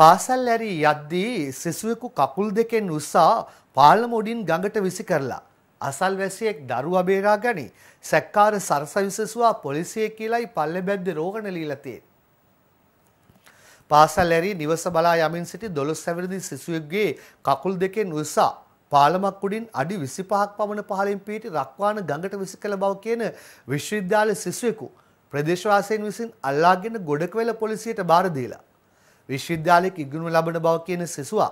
පාසල් ඇරී යද්දී සිසුවෙකු කකුල් දෙකෙන් උස්සා පාලම උඩින් ගඟට විසි කරලා අසල්වැසියෙක් දරුවා බේරා ගනි සැක්කාර සරස විසසුවා පොලිසිය කියලායි පල්ලෙ බැද්ද රෝගණ ලීලා තියෙන්නේ. පාසල් ඇරී නිවස බලා යමින් සිටි 12 සැවිරිදි සිසුවෙකුගේ කකුල් දෙකෙන් උස්සා පාලමක් උඩින් අඩි 25ක් පමණ පහළින් පිහිටි රක්වාන ගඟට විසි කළ බව කියන විශ්වවිද්‍යාල සිසුවෙකු ප්‍රදේශවාසීන් විසින් අල්ලාගෙන ගොඩකවැල පොලිසියට බාර දීලා විශ්වවිද්‍යාලයක ඉගෙනු ලබන බව කියන සිසුවා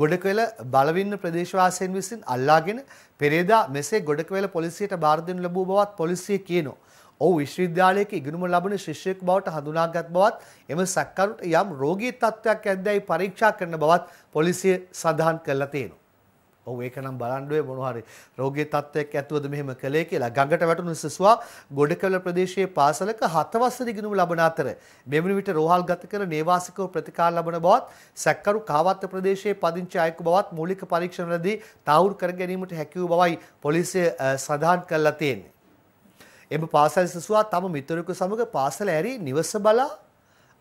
ගොඩකවල බලවින්න ප්‍රදේශවාසයන් විසින් අල්ලාගෙන පෙරේදා මෙසේ ගොඩකවල පොලිසියට බාර දෙනු ලැබූ බවත් පොලිසිය කියනවා. ඔහු විශ්වවිද්‍යාලයක ඉගෙනුම ලබන ශිෂ්‍යයෙක් බවට හඳුනාගත් බවත් එම සැකකරුට යම් රෝගී තත්ත්වයක් ඇද්දැයි පරීක්ෂා කරන බවත් පොලිසිය සඳහන් කරලා තියෙනවා. ඔව් ඒක නම් බලන්න ඔය මොන හරි රෝගී තත්ත්වයක් ඇතුවද මෙහෙම කළේ කියලා ගඟට වැටුණු සිසුවා ගොඩකැවල ප්‍රදේශයේ පාසලක 7 වසර ඉගෙනුම ලබන අතර මෙවැනි විට රෝහල් ගත කර නේවාසිකව ප්‍රතිකාර ලබන බවත් සැක්කරු කාවත්ත ප්‍රදේශයේ පදිංචි අයෙකු බවත් මූලික පරීක්ෂණවලදී තාවුරු කර ගැනීමට හැකි වූ බවයි පොලිසිය සඳහන් කළා තියෙන්නේ. එම පාසල් සිසුවා තම මිතුරෙකු සමග පාසල ඇරි නිවස බලා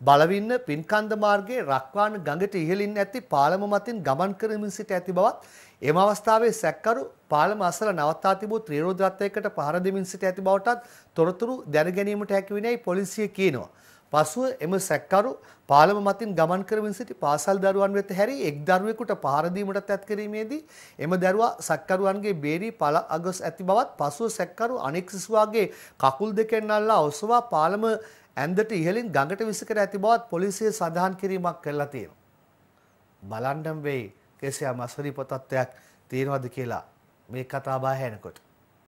බලවින්න පින්කන්ද මාර්ගයේ රක්වාන ගඟට ඉහළින් ඇති පාලම මතින් ගමන් කරමින් සිට ඇති බවත් එම අවස්ථාවේ සැක්කරු පාලම අසල නවත්තා තිබූ ත්‍රිරෝධ රථයකට පහර දෙමින් සිට ඇති බවටත් තොරතුරු දැන ගැනීමට හැකි විනයි පොලිසිය කියනවා. පසුව එම සැකකරු පාලම මතින් ගමන් කරමින් සිටි පාසල් දරුවන් වෙත හැරී එක් දරුවෙකුට පහර දීමටත් ඇත් කිරීමේදී එම දරුවා සැකකරුවන්ගේ බේරී පළ අගොස් ඇති බවත් පසුව සැකකරු අනෙක් සිසුවාගේ කකුල් දෙකෙන් අල්ලා ඔසවා පාලම ඇන්දට ඉහළින් ගඟට විසිකර ඇති බවත් පොලිසිය සඳහන් කිරීමක් කරලා තියෙනවා. බලන්ඩම් වෙයි කෙසේ අමස්වරීප තත්ත්වයක් තියෙනවද කියලා මේ කතාබහ හැනකොට.